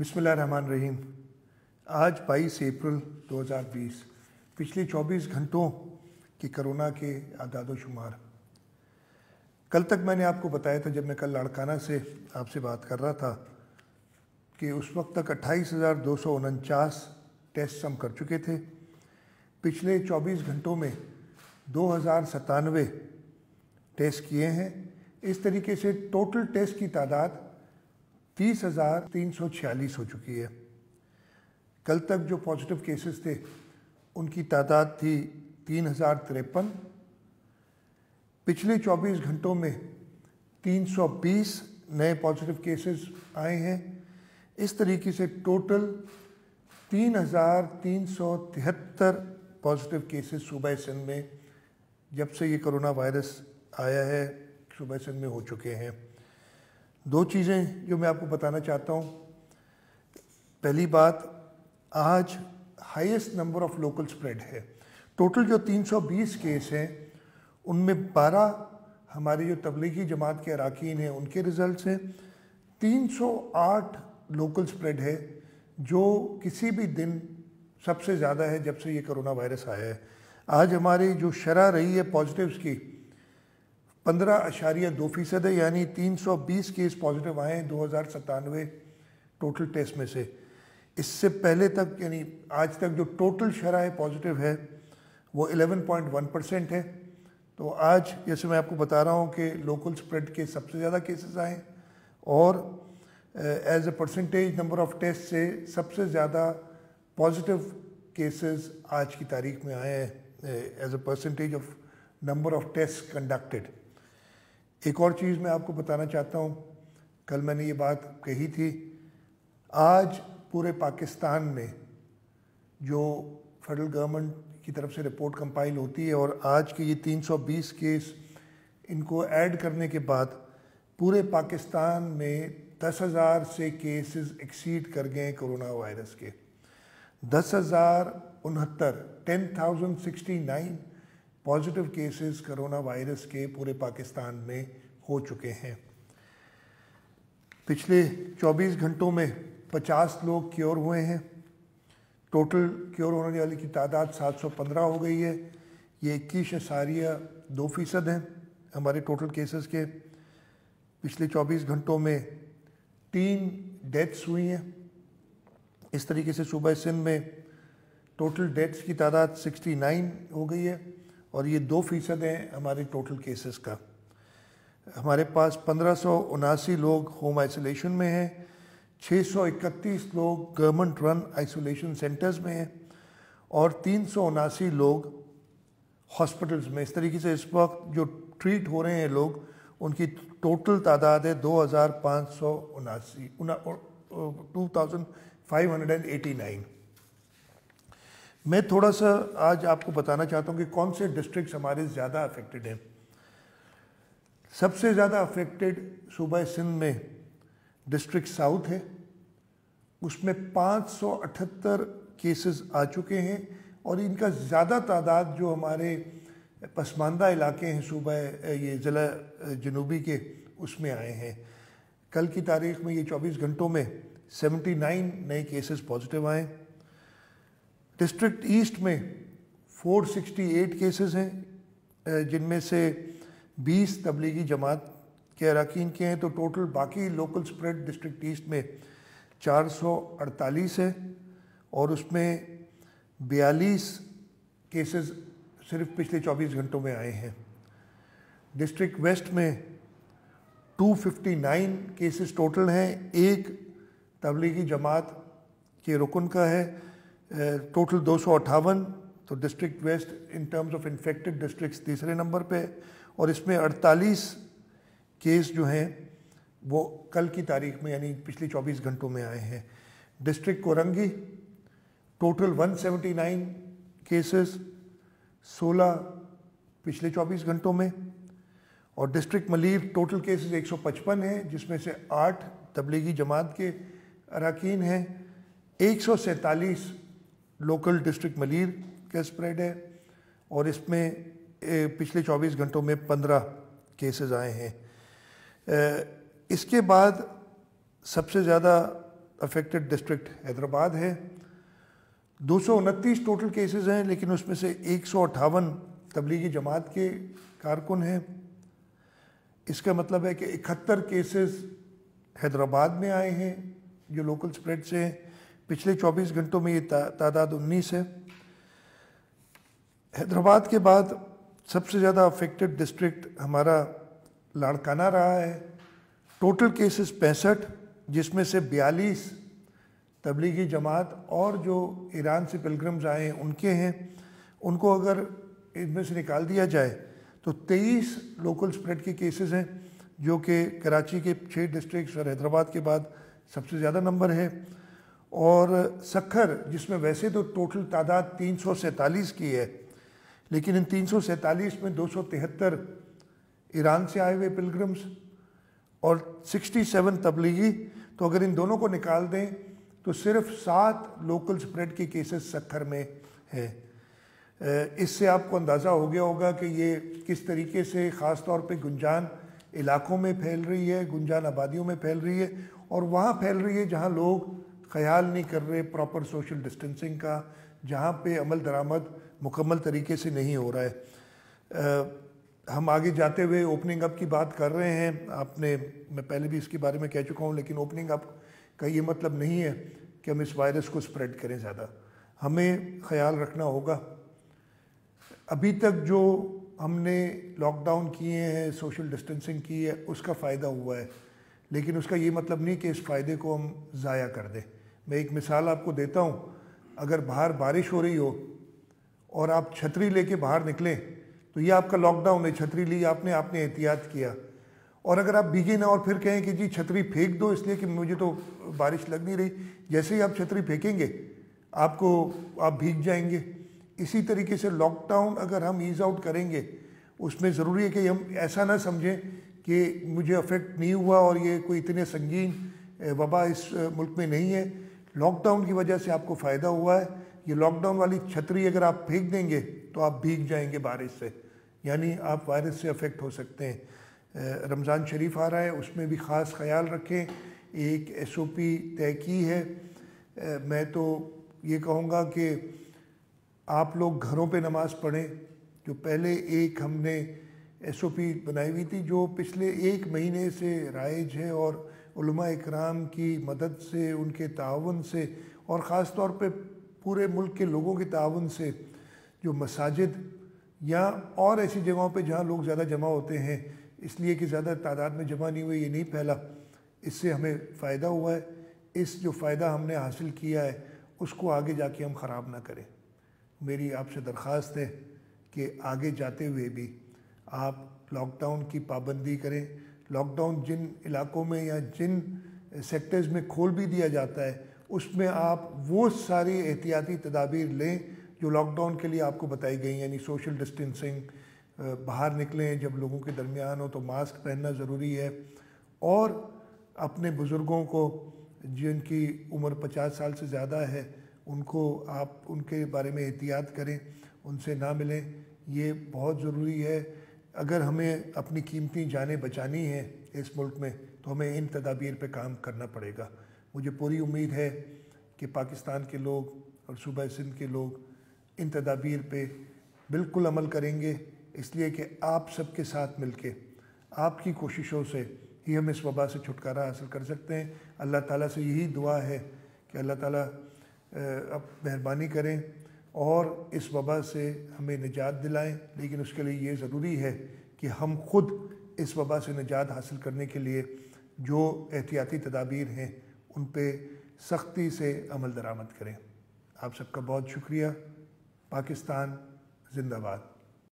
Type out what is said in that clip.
रहमान रहीम आज 22 अप्रैल 2020 पिछले 24 घंटों के कोरोना के आदाद शुमार कल तक मैंने आपको बताया था जब मैं कल लाड़काना से आपसे बात कर रहा था कि उस वक्त तक अट्ठाईस हज़ार दो सौ उनचास टेस्ट हम कर चुके थे पिछले 24 घंटों में दो हज़ार सतानवे टेस्ट किए हैं इस तरीके से टोटल टेस्ट की तादाद तीस हज़ार तीन सौ छियालीस हो चुकी है कल तक जो पॉजिटिव केसेस थे उनकी तादाद थी तीन हज़ार तिरपन पिछले 24 घंटों में 320 नए पॉजिटिव केसेस आए हैं इस तरीके से टोटल तीन हज़ार तीन सौ तिहत्तर पॉजिटिव केसेस सूबह सिंध में जब से ये कोरोना वायरस आया है सूबह सिंध में हो चुके हैं दो चीज़ें जो मैं आपको बताना चाहता हूँ पहली बात आज highest number of local spread है टोटल जो 320 केस हैं उनमें 12 हमारे जो तबलीगी जमात के अरकान हैं उनके रिज़ल्ट हैं 308 लोकल स्प्रेड है जो किसी भी दिन सबसे ज़्यादा है जब से ये कोरोना वायरस आया है आज हमारी जो शरह रही है पॉजिटिव्स की पंद्रह अशारिया दो फीसद है यानी तीन सौ बीस केस पॉजिटिव आए हैं दो हज़ार सतानवे टोटल टेस्ट में से इससे पहले तक यानी आज तक जो टोटल शराह पॉजिटिव है वो एलेवन पॉइंट वन परसेंट है तो आज जैसे मैं आपको बता रहा हूँ कि लोकल स्प्रेड के सबसे ज़्यादा केसेस आए और as a percentage number of test से सबसे ज़्यादा पॉजिटिव केसेस आज की तारीख में आए हैं as a percentage of number of test conducted एक और चीज़ मैं आपको बताना चाहता हूँ कल मैंने ये बात कही थी आज पूरे पाकिस्तान में जो फेडरल गवर्नमेंट की तरफ से रिपोर्ट कंपाइल होती है और आज के ये 320 केस इनको ऐड करने के बाद पूरे पाकिस्तान में दस हज़ार से केसेस एक्सीड कर गए कोरोना वायरस के दस हज़ार उनहत्तर ten thousand sixty nine positive cases corona virus के पूरे पाकिस्तान में हो चुके हैं पिछले 24 घंटों में 50 लोग क्योर हुए हैं टोटल क्योर होने वाले की तादाद 715 हो गई है ये इक्कीस इशारिया दो फीसद हैं हमारे टोटल केसेस के पिछले 24 घंटों में तीन डेथ्स हुई हैं इस तरीके से सूबह सिंध में टोटल डेथ्स की तादाद 69 हो गई है और ये दो फीसद हैं हमारे टोटल केसेस का हमारे पास पंद्रह लोग होम आइसोलेशन में हैं 631 लोग गवर्नमेंट रन आइसोलेशन सेंटर्स में हैं और तीन लोग हॉस्पिटल्स में इस तरीके से इस वक्त जो ट्रीट हो रहे हैं लोग उनकी टोटल तादाद है दो हज़ार पाँच सौ उनासी two thousand five hundred and eighty nine मैं थोड़ा सा आज आपको बताना चाहता हूँ कि कौन से डिस्ट्रिक्ट हमारे ज़्यादा अफेक्टेड हैं सबसे ज़्यादा अफेक्टेड सूबह सिंध में डिस्ट्रिक्ट साउथ है उसमें 578 केसेस आ चुके हैं और इनका ज़्यादा तादाद जो हमारे पसमानदा इलाके हैं सूबह ये ज़िला जनूबी के उसमें आए हैं कल की तारीख में ये 24 घंटों में 79 नए केसेस पॉजिटिव आए डिस्ट्रिक्ट ईस्ट में 468 केसेस हैं जिनमें से 20 तबलीगी जमात के अरकान के हैं तो टोटल बाकी लोकल स्प्रेड डिस्ट्रिक्ट ईस्ट में 448 है और उसमें 42 केसेस सिर्फ पिछले 24 घंटों में आए हैं डिस्ट्रिक्ट वेस्ट में 259 केसेस टोटल हैं एक तबलीगी जमात के रुकन का है टोटल दो तो district west in terms of infected district तीसरे नंबर पे और इसमें 48 केस जो हैं वो कल की तारीख में यानी पिछले 24 घंटों में आए हैं डिस्ट्रिक्ट कोरंगी टोटल 179 केसेस 16 पिछले 24 घंटों में और डिस्ट्रिक्ट मलीर टोटल केसेस 155 हैं जिसमें से आठ तबलीगी जमात के अरकान हैं एक लोकल डिस्ट्रिक्ट मलिर का स्प्रेड है और इसमें पिछले 24 घंटों में 15 केसेस आए हैं इसके बाद सबसे ज़्यादा अफेक्टेड डिस्ट्रिक्ट हैदराबाद है दो टोटल केसेस हैं लेकिन उसमें से एक तबलीगी जमात के कारकुन हैं इसका मतलब है कि इकहत्तर केसेस हैदराबाद में आए हैं जो लोकल स्प्रेड से हैं पिछले 24 घंटों में ये तादाद 19 है हैदराबाद के बाद सबसे ज़्यादा अफेक्टेड डिस्ट्रिक्ट हमारा लाड़काना रहा है टोटल केसेस पैंसठ जिसमें से 42 तबलीगी जमात और जो ईरान से पिलग्रम्स आए हैं उनके हैं उनको अगर इनमें से निकाल दिया जाए तो 23 लोकल स्प्रेड के केसेस हैं जो कि कराची के छः डिस्ट्रिक्ट और हैदराबाद के बाद सबसे ज़्यादा नंबर है और सखर जिसमें वैसे तो टोटल तादाद तीन की है लेकिन इन तीन में दो ईरान से आए हुए पिलग्रम्स और 67 तबलीगी तो अगर इन दोनों को निकाल दें तो सिर्फ सात लोकल स्प्रेड के केसेस सखर में है इससे आपको अंदाज़ा हो गया होगा कि ये किस तरीके से ख़ास तौर पे गुंजान इलाकों में फैल रही है गुंजान आबादियों में फैल रही है और वहाँ फैल रही है जहाँ लोग ख्याल नहीं कर रहे प्रॉपर सोशल डिस्टेंसिंग का जहाँ पे अमल दरामद मुकम्मल तरीके से नहीं हो रहा है आ, हम आगे जाते हुए ओपनिंग अप की बात कर रहे हैं आपने मैं पहले भी इसके बारे में कह चुका हूँ लेकिन ओपनिंग अप का ये मतलब नहीं है कि हम इस वायरस को स्प्रेड करें ज़्यादा हमें ख्याल रखना होगा अभी तक जो हमने लॉकडाउन किए हैं सोशल डिस्टेंसिंग की है उसका फ़ायदा हुआ है लेकिन उसका ये मतलब नहीं कि इस फ़ायदे को हम ज़ाया कर दें मैं एक मिसाल आपको देता हूँ अगर बाहर बारिश हो रही हो और आप छतरी लेके बाहर निकलें तो ये आपका लॉकडाउन है छतरी ली आपने आपने एहतियात किया और अगर आप भीगे ना और फिर कहें कि जी छतरी फेंक दो इसलिए कि मुझे तो बारिश लग नहीं रही जैसे ही आप छतरी फेंकेंगे आपको आप भीग जाएंगे इसी तरीके से लॉकडाउन अगर हम ईज़ आउट करेंगे उसमें ज़रूरी है कि हम ऐसा ना समझें कि मुझे अफेक्ट नहीं हुआ और ये कोई इतने संगीन वबा इस मुल्क में नहीं है लॉकडाउन की वजह से आपको फ़ायदा हुआ है ये लॉकडाउन वाली छतरी अगर आप फेंक देंगे तो आप भीग जाएंगे बारिश से यानी आप वायरस से अफेक्ट हो सकते हैं रमज़ान शरीफ आ रहा है उसमें भी ख़ास ख्याल रखें एक एस ओ पी तय की है मैं तो ये कहूँगा कि आप लोग घरों पे नमाज़ पढ़ें जो पहले एक हमने एस ओ पी बनाई हुई थी जो पिछले एक महीने से राइज है और कराम की मदद से उनके तान से और ख़ास तौर पर पूरे मुल्क के लोगों के तान से जो मसाजिद या और ऐसी जगहों पर जहाँ लोग ज़्यादा जमा होते हैं इसलिए कि ज़्यादा तादाद में जमा नहीं हुए ये नहीं फैला इससे हमें फ़ायदा हुआ है इस जो फ़ायदा हमने हासिल किया है उसको आगे जाके हम ख़राब ना करें मेरी आपसे दरख्वास्त है कि आगे जाते हुए भी आप लॉकडाउन की पाबंदी करें लॉकडाउन जिन इलाकों में या जिन सेक्टर्स में खोल भी दिया जाता है उसमें आप वो सारी एहतियाती तदाबीर लें जो लॉकडाउन के लिए आपको बताई गई यानी सोशल डिस्टेंसिंग बाहर निकलें जब लोगों के दरमियान हो तो मास्क पहनना ज़रूरी है और अपने बुज़ुर्गों को जिनकी उम्र 50 साल से ज़्यादा है उनको आप उनके बारे में एहतियात करें उनसे ना मिलें ये बहुत ज़रूरी है अगर हमें अपनी कीमती जानें बचानी हैं इस मुल्क में तो हमें इन तदाबीर पर काम करना पड़ेगा मुझे पूरी उम्मीद है कि पाकिस्तान के लोग और सूबा सिंध के लोग इन तदाबीर पर बिल्कुल अमल करेंगे इसलिए कि आप सबके साथ मिल के आपकी कोशिशों से ही हम इस वबा से छुटकारा हासिल कर सकते हैं अल्लाह ताला से यही दुआ है कि अल्लाह ताला मेहरबानी करें और इस वबा से हमें निजात दिलाएं लेकिन उसके लिए ये ज़रूरी है कि हम खुद इस वबा से निजात हासिल करने के लिए जो एहतियाती तदाबीर हैं उन पर सख्ती से अमल दरामद करें आप सबका बहुत शुक्रिया पाकिस्तान जिंदाबाद